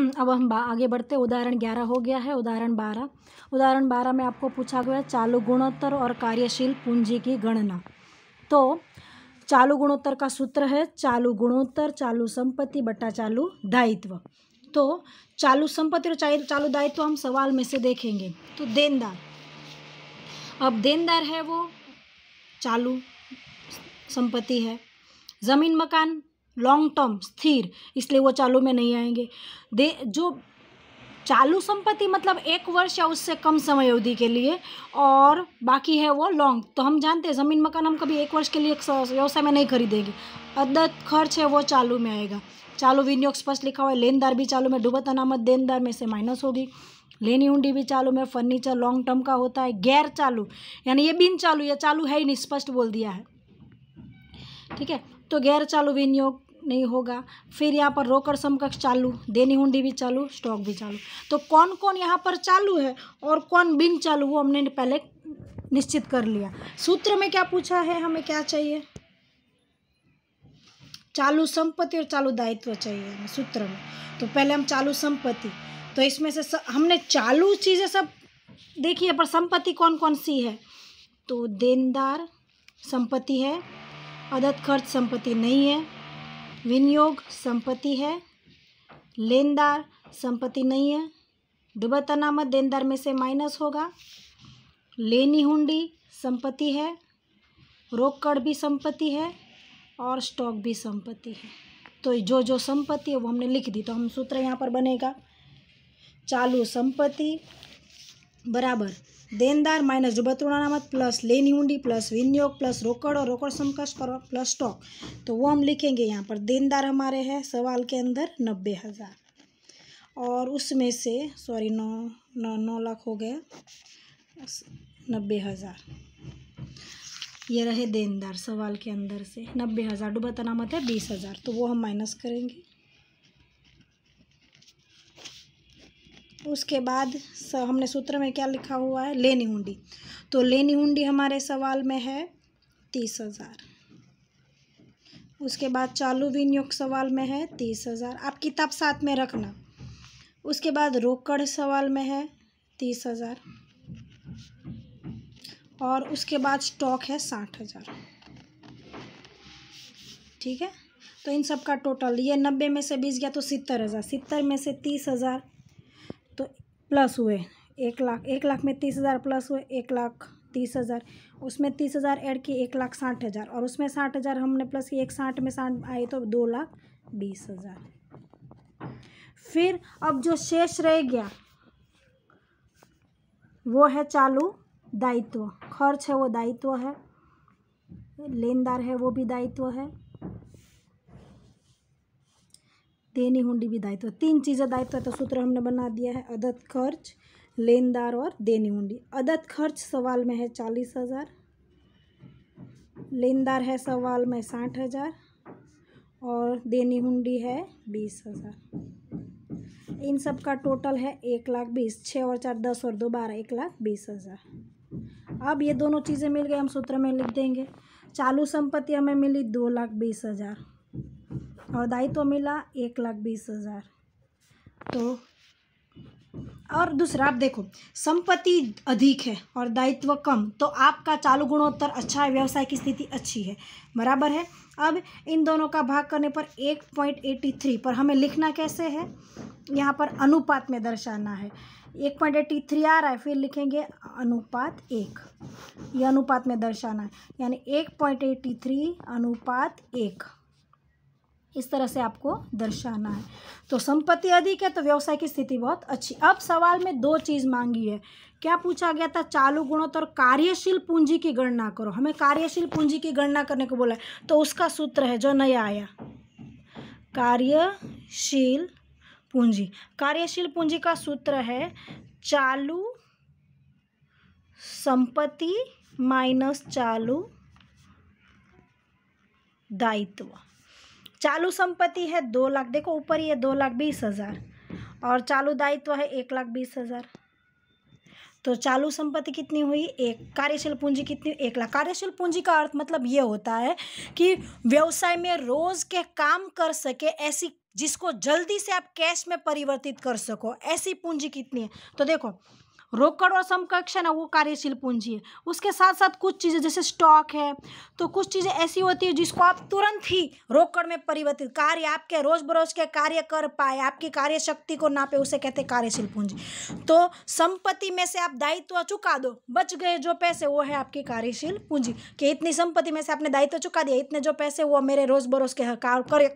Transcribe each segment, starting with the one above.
अब हम आगे बढ़ते उदाहरण ग्यारह हो गया है उदाहरण बारह उदाहरण बारह में आपको पूछा गया चालू गुणोत्तर और कार्यशील पूंजी की गणना तो चालू गुणोत्तर का सूत्र है चालू गुणोत्तर चालू संपत्ति बट्टा चालू दायित्व तो चालू संपत्ति और चालू दायित्व हम सवाल में से देखेंगे तो देनदार अब देनदार है वो चालू संपत्ति है ज़मीन मकान लॉन्ग टर्म स्थिर इसलिए वो चालू में नहीं आएंगे दे जो चालू संपत्ति मतलब एक वर्ष या उससे कम समय अवधि के लिए और बाकी है वो लॉन्ग तो हम जानते हैं ज़मीन मकान हम कभी एक वर्ष के लिए व्यवसाय में नहीं खरीदेंगे अदत खर्च है वो चालू में आएगा चालू विनियोग स्पष्ट लिखा हुआ है लेनदार भी चालू में डूबत अनामत देनदार में से माइनस होगी लेनी उंडी भी चालू में फर्नीचर लॉन्ग टर्म का होता है गैर चालू यानी ये बिन चालू या चालू है ही नहीं स्पष्ट बोल दिया है ठीक है तो गैर चालू विनियोग नहीं होगा फिर यहाँ पर रोकर समकक्ष चालू देनी हुंडी भी चालू स्टॉक भी चालू तो कौन कौन यहाँ पर चालू है और कौन बिन चालू वो हमने पहले निश्चित कर लिया सूत्र में क्या पूछा है हमें क्या चाहिए चालू संपत्ति और चालू दायित्व चाहिए हमें सूत्र में तो पहले हम चालू संपत्ति तो इसमें से स, हमने चालू चीज़ें सब देखी है पर संपत्ति कौन कौन सी है तो देनदार संपत्ति है अदत खर्च संपत्ति नहीं है विनियोग संपत्ति है लेनदार संपत्ति नहीं है डुबत अनामत देनदार में से माइनस होगा लेनी हुंडी संपत्ति है रोकड़ भी संपत्ति है और स्टॉक भी संपत्ति है तो जो जो संपत्ति है वो हमने लिख दी तो हम सूत्र यहाँ पर बनेगा चालू संपत्ति बराबर देनदार माइनस બત્રુણ અનામત प्लस लेनी हुंडी प्लस विनियोग प्लस रोकड़ और रोकड़ समकक्ष करो प्लस स्टॉक तो वो हम लिखेंगे यहाँ पर देनदार हमारे हैं सवाल के अंदर नब्बे हज़ार और उसमें से सॉरी नौ नौ नौ लाख हो गया नब्बे हज़ार ये रहे देनदार सवाल के अंदर से नब्बे हज़ार डूबत अनामत है बीस हज़ार तो वो हम माइनस करेंगे उसके बाद हमने सूत्र में क्या लिखा हुआ है लेनी हुंडी तो लेनी हुंडी हमारे सवाल में है तीस हज़ार उसके बाद चालू विनियोग सवाल में है तीस हज़ार आप किताब साथ में रखना उसके बाद रोकड़ सवाल में है तीस हज़ार और उसके बाद स्टॉक है साठ हज़ार ठीक है तो इन सब का टोटल ये नब्बे में से बीस गया तो सितर हज़ार सितर में से तीस हज़ार प्लस हुए एक लाख एक लाख में तीस हज़ार प्लस हुए एक लाख तीस हज़ार उसमें तीस हज़ार ऐड किए एक लाख साठ हज़ार और उसमें साठ हज़ार हमने प्लस किए एक साठ में साठ आए तो दो लाख बीस हज़ार फिर अब जो शेष रह गया वो है चालू दायित्व खर्च है वो दायित्व है लेनदार है वो भी दायित्व है देनी हुंडी भी दायित्व तीन चीज़ें दायित्व तो सूत्र हमने बना दिया है अदत खर्च लेनदार और देनी हुंडी अदत खर्च सवाल में है चालीस हज़ार लेनदार है सवाल में साठ हज़ार और देनी हुंडी है बीस हज़ार इन सब का टोटल है एक लाख बीस छः और चार दस और दो बारह एक लाख बीस हज़ार अब ये दोनों चीज़ें मिल गई हम सूत्र में लिख देंगे चालू संपत्ति हमें मिली दो लाख बीस हज़ार और दायित्व तो मिला एक लाख बीस हज़ार तो और दूसरा आप देखो संपत्ति अधिक है और दायित्व कम तो आपका चालू गुणोत्तर अच्छा है व्यवसाय की स्थिति अच्छी है बराबर है अब इन दोनों का भाग करने पर एक पॉइंट एटी थ्री पर हमें लिखना कैसे है यहाँ पर अनुपात में दर्शाना है एक पॉइंट एटी थ्री आ रहा है फिर लिखेंगे अनुपात एक ये अनुपात में दर्शाना है यानी एक पॉइंट एटी थ्री अनुपात एक इस तरह से आपको दर्शाना है तो संपत्ति अधिक है तो व्यवसाय की स्थिति बहुत अच्छी अब सवाल में दो चीज़ मांगी है क्या पूछा गया था चालू गुणोत्तर तो कार्यशील पूंजी की गणना करो हमें कार्यशील पूंजी की गणना करने को बोला है तो उसका सूत्र है जो नया आया कार्यशील पूंजी कार्यशील पूंजी का सूत्र है चालू संपत्ति माइनस चालू दायित्व चालू संपत्ति है दो लाख देखो ऊपर ही है दो लाख बीस हज़ार और चालू दायित्व है एक लाख बीस हज़ार तो चालू संपत्ति कितनी हुई एक कार्यशील पूंजी कितनी एक लाख कार्यशील पूंजी का अर्थ मतलब ये होता है कि व्यवसाय में रोज़ के काम कर सके ऐसी जिसको जल्दी से आप कैश में परिवर्तित कर सको ऐसी पूंजी कितनी है तो देखो रोकड़ और समकक्ष है ना वो कार्यशील पूंजी है उसके साथ साथ कुछ चीज़ें जैसे स्टॉक है तो कुछ चीज़ें ऐसी होती है जिसको आप तुरंत ही रोकड़ में परिवर्तित कार्य आपके रोज़ बरोज के कार्य कर पाए आपकी कार्य शक्ति को नापे उसे कहते कार्यशील पूंजी तो संपत्ति में से आप दायित्व चुका दो बच गए जो पैसे वो है आपकी कार्यशील पूंजी कि इतनी संपत्ति में से आपने दायित्व चुका दिया इतने जो पैसे वो मेरे रोज़ बरोज के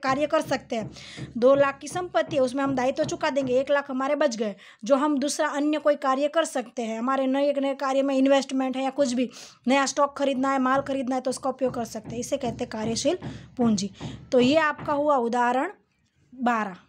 कार्य कर सकते हैं दो लाख की संपत्ति है उसमें हम दायित्व चुका देंगे एक लाख हमारे बच गए जो हम दूसरा अन्य कोई कार्य कर सकते हैं हमारे नए नए कार्य में इन्वेस्टमेंट है या कुछ भी नया स्टॉक खरीदना है माल खरीदना है तो उसका उपयोग कर सकते हैं इसे कहते हैं कार्यशील पूंजी तो ये आपका हुआ उदाहरण बारह